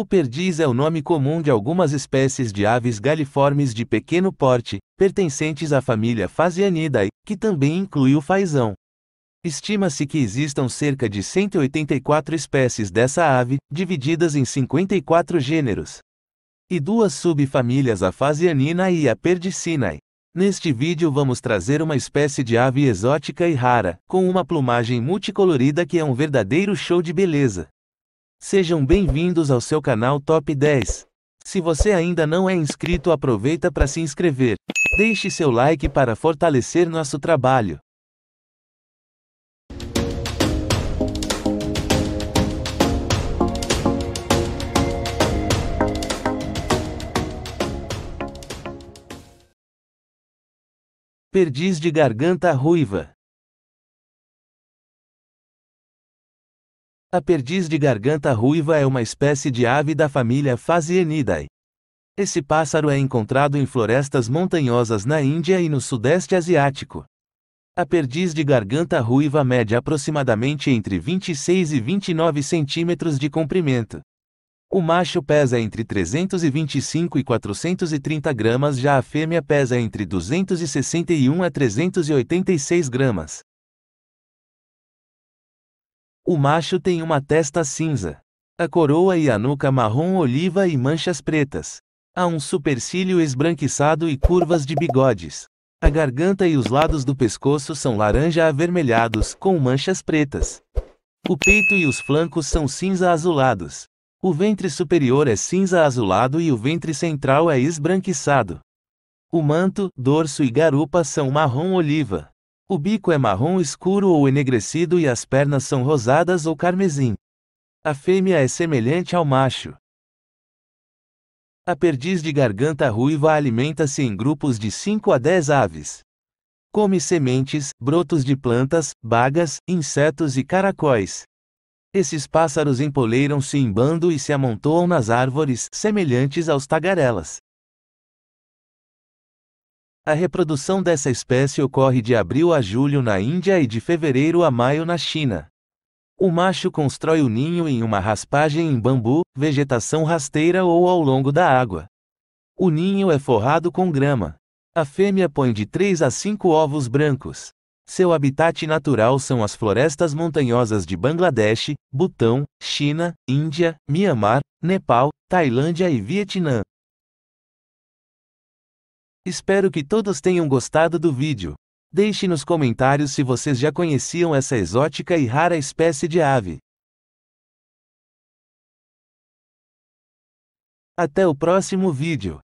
O perdiz é o nome comum de algumas espécies de aves galiformes de pequeno porte, pertencentes à família Phasianidae, que também inclui o faisão. Estima-se que existam cerca de 184 espécies dessa ave, divididas em 54 gêneros. E duas subfamílias a Phasianina e a Perdicinae. Neste vídeo vamos trazer uma espécie de ave exótica e rara, com uma plumagem multicolorida que é um verdadeiro show de beleza. Sejam bem-vindos ao seu canal Top 10. Se você ainda não é inscrito, aproveita para se inscrever. Deixe seu like para fortalecer nosso trabalho. Perdiz de garganta ruiva. A perdiz de garganta ruiva é uma espécie de ave da família Phasienidae. Esse pássaro é encontrado em florestas montanhosas na Índia e no Sudeste Asiático. A perdiz de garganta ruiva mede aproximadamente entre 26 e 29 centímetros de comprimento. O macho pesa entre 325 e 430 gramas, já a fêmea pesa entre 261 a 386 gramas. O macho tem uma testa cinza. A coroa e a nuca marrom oliva e manchas pretas. Há um supercílio esbranquiçado e curvas de bigodes. A garganta e os lados do pescoço são laranja avermelhados, com manchas pretas. O peito e os flancos são cinza azulados. O ventre superior é cinza azulado e o ventre central é esbranquiçado. O manto, dorso e garupa são marrom oliva. O bico é marrom escuro ou enegrecido e as pernas são rosadas ou carmesim. A fêmea é semelhante ao macho. A perdiz de garganta ruiva alimenta-se em grupos de 5 a 10 aves. Come sementes, brotos de plantas, bagas, insetos e caracóis. Esses pássaros empoleiram-se em bando e se amontoam nas árvores, semelhantes aos tagarelas. A reprodução dessa espécie ocorre de abril a julho na Índia e de fevereiro a maio na China. O macho constrói o ninho em uma raspagem em bambu, vegetação rasteira ou ao longo da água. O ninho é forrado com grama. A fêmea põe de 3 a 5 ovos brancos. Seu habitat natural são as florestas montanhosas de Bangladesh, Butão, China, Índia, Mianmar, Nepal, Tailândia e Vietnã. Espero que todos tenham gostado do vídeo. Deixe nos comentários se vocês já conheciam essa exótica e rara espécie de ave. Até o próximo vídeo.